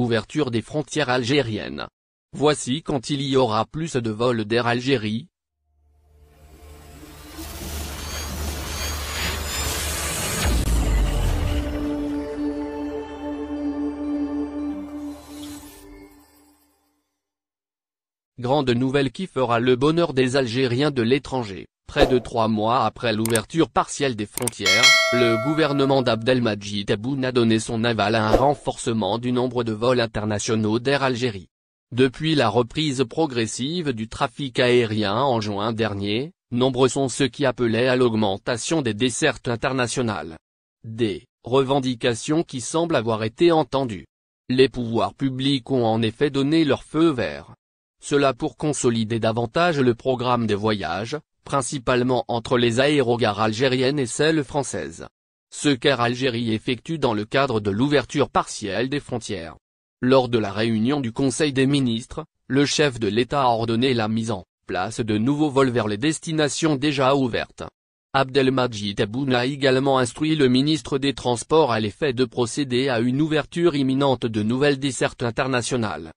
Ouverture des frontières algériennes. Voici quand il y aura plus de vols d'Air Algérie, Grande nouvelle qui fera le bonheur des Algériens de l'étranger. Près de trois mois après l'ouverture partielle des frontières, le gouvernement d'Abdelmajid Tabouna a donné son aval à un renforcement du nombre de vols internationaux d'Air Algérie. Depuis la reprise progressive du trafic aérien en juin dernier, nombreux sont ceux qui appelaient à l'augmentation des dessertes internationales. Des revendications qui semblent avoir été entendues. Les pouvoirs publics ont en effet donné leur feu vert. Cela pour consolider davantage le programme des voyages, principalement entre les aérogares algériennes et celles françaises. Ce qu'Air Algérie effectue dans le cadre de l'ouverture partielle des frontières. Lors de la réunion du Conseil des ministres, le chef de l'État a ordonné la mise en place de nouveaux vols vers les destinations déjà ouvertes. Abdelmajid Aboun a également instruit le ministre des Transports à l'effet de procéder à une ouverture imminente de nouvelles dessertes internationales.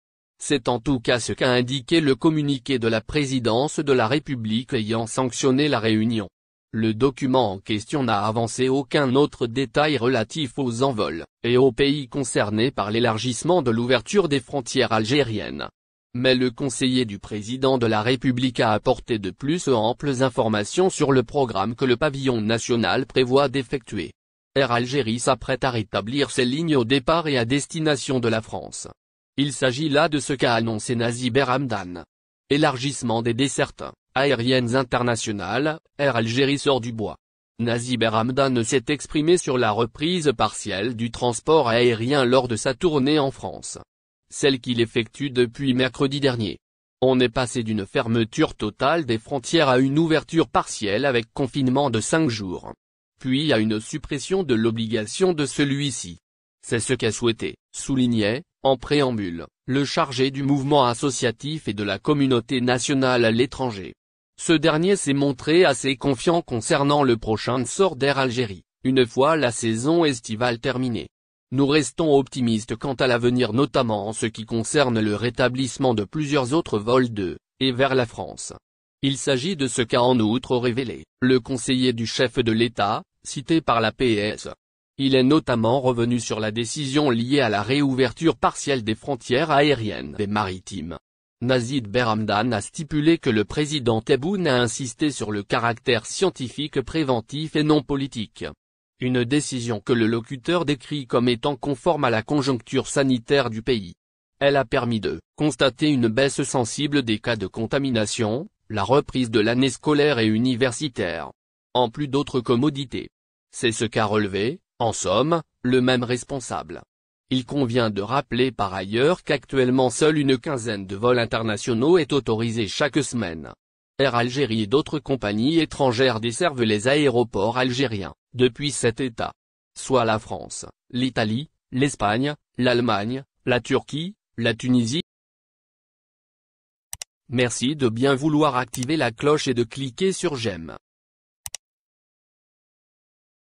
C'est en tout cas ce qu'a indiqué le communiqué de la présidence de la République ayant sanctionné la réunion. Le document en question n'a avancé aucun autre détail relatif aux envols, et aux pays concernés par l'élargissement de l'ouverture des frontières algériennes. Mais le conseiller du président de la République a apporté de plus amples informations sur le programme que le pavillon national prévoit d'effectuer. Air Algérie s'apprête à rétablir ses lignes au départ et à destination de la France. Il s'agit là de ce qu'a annoncé Nazi Hamdan. Élargissement des dessertes aériennes internationales, Air Algérie sort du bois. Nazi Hamdan s'est exprimé sur la reprise partielle du transport aérien lors de sa tournée en France. Celle qu'il effectue depuis mercredi dernier. On est passé d'une fermeture totale des frontières à une ouverture partielle avec confinement de 5 jours. Puis à une suppression de l'obligation de celui-ci. C'est ce qu'a souhaité, soulignait, en préambule, le chargé du mouvement associatif et de la communauté nationale à l'étranger. Ce dernier s'est montré assez confiant concernant le prochain sort d'Air Algérie, une fois la saison estivale terminée. Nous restons optimistes quant à l'avenir notamment en ce qui concerne le rétablissement de plusieurs autres vols de, et vers la France. Il s'agit de ce qu'a en outre révélé, le conseiller du chef de l'État, cité par la PS. Il est notamment revenu sur la décision liée à la réouverture partielle des frontières aériennes et maritimes. Nazid Berhamdan a stipulé que le président Tebboune a insisté sur le caractère scientifique préventif et non politique. Une décision que le locuteur décrit comme étant conforme à la conjoncture sanitaire du pays. Elle a permis de constater une baisse sensible des cas de contamination, la reprise de l'année scolaire et universitaire. En plus d'autres commodités. C'est ce qu'a relevé, en somme, le même responsable. Il convient de rappeler par ailleurs qu'actuellement seule une quinzaine de vols internationaux est autorisée chaque semaine. Air Algérie et d'autres compagnies étrangères desservent les aéroports algériens, depuis cet État. Soit la France, l'Italie, l'Espagne, l'Allemagne, la Turquie, la Tunisie. Merci de bien vouloir activer la cloche et de cliquer sur j'aime.